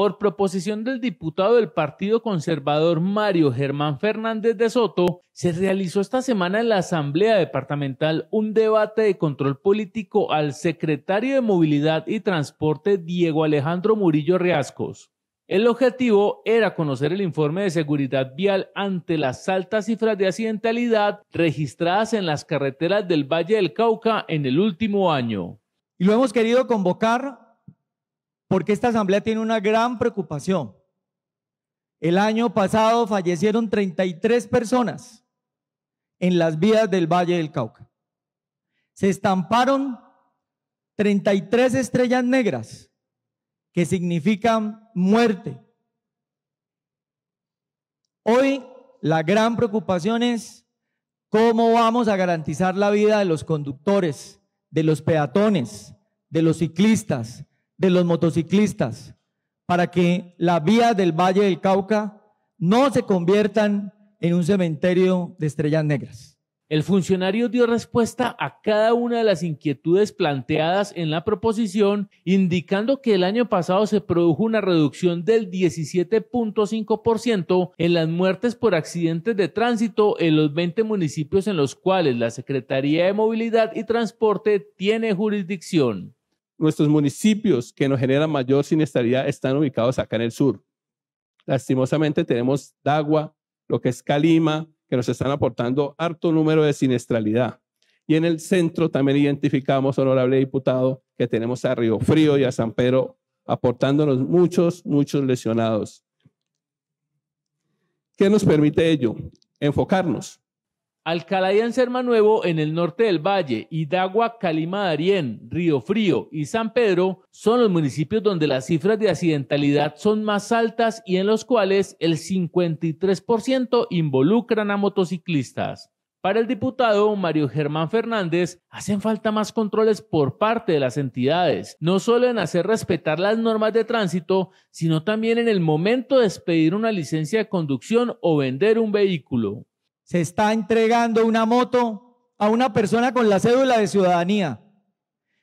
por proposición del diputado del Partido Conservador Mario Germán Fernández de Soto, se realizó esta semana en la Asamblea Departamental un debate de control político al secretario de Movilidad y Transporte Diego Alejandro Murillo Riascos. El objetivo era conocer el informe de seguridad vial ante las altas cifras de accidentalidad registradas en las carreteras del Valle del Cauca en el último año. Y lo hemos querido convocar porque esta asamblea tiene una gran preocupación. El año pasado fallecieron 33 personas en las vías del Valle del Cauca. Se estamparon 33 estrellas negras que significan muerte. Hoy la gran preocupación es cómo vamos a garantizar la vida de los conductores, de los peatones, de los ciclistas, de los motociclistas para que la vía del Valle del Cauca no se conviertan en un cementerio de estrellas negras. El funcionario dio respuesta a cada una de las inquietudes planteadas en la proposición, indicando que el año pasado se produjo una reducción del 17.5% en las muertes por accidentes de tránsito en los 20 municipios en los cuales la Secretaría de Movilidad y Transporte tiene jurisdicción nuestros municipios que nos generan mayor siniestralidad están ubicados acá en el sur. Lastimosamente tenemos Dagua, lo que es Calima, que nos están aportando harto número de siniestralidad. Y en el centro también identificamos, honorable diputado, que tenemos a Río Frío y a San Pedro aportándonos muchos, muchos lesionados. ¿Qué nos permite ello? Enfocarnos. Alcalá y Nuevo en el norte del valle, Hidagua, Calima, Arién, Río Frío y San Pedro son los municipios donde las cifras de accidentalidad son más altas y en los cuales el 53% involucran a motociclistas. Para el diputado Mario Germán Fernández, hacen falta más controles por parte de las entidades, no solo en hacer respetar las normas de tránsito, sino también en el momento de expedir una licencia de conducción o vender un vehículo se está entregando una moto a una persona con la cédula de ciudadanía.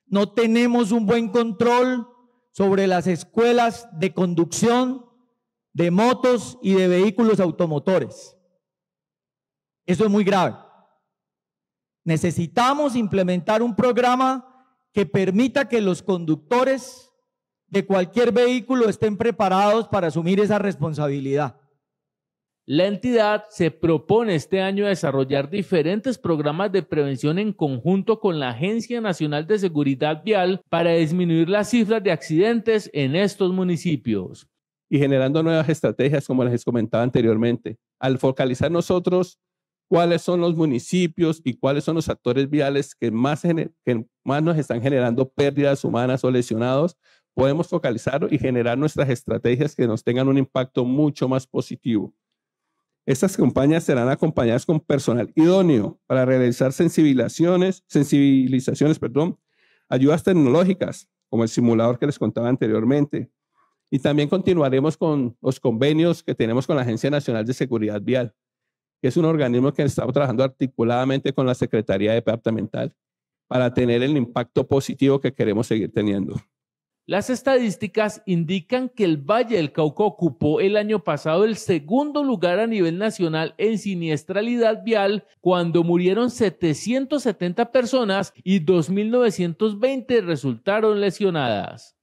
No tenemos un buen control sobre las escuelas de conducción de motos y de vehículos automotores. Eso es muy grave. Necesitamos implementar un programa que permita que los conductores de cualquier vehículo estén preparados para asumir esa responsabilidad. La entidad se propone este año desarrollar diferentes programas de prevención en conjunto con la Agencia Nacional de Seguridad Vial para disminuir las cifras de accidentes en estos municipios. Y generando nuevas estrategias, como les comentaba anteriormente, al focalizar nosotros cuáles son los municipios y cuáles son los actores viales que más, más nos están generando pérdidas humanas o lesionados, podemos focalizar y generar nuestras estrategias que nos tengan un impacto mucho más positivo. Estas campañas serán acompañadas con personal idóneo para realizar sensibilizaciones, sensibilizaciones perdón, ayudas tecnológicas, como el simulador que les contaba anteriormente. Y también continuaremos con los convenios que tenemos con la Agencia Nacional de Seguridad Vial, que es un organismo que está trabajando articuladamente con la Secretaría Departamental para tener el impacto positivo que queremos seguir teniendo. Las estadísticas indican que el Valle del Cauca ocupó el año pasado el segundo lugar a nivel nacional en siniestralidad vial cuando murieron 770 personas y 2.920 resultaron lesionadas.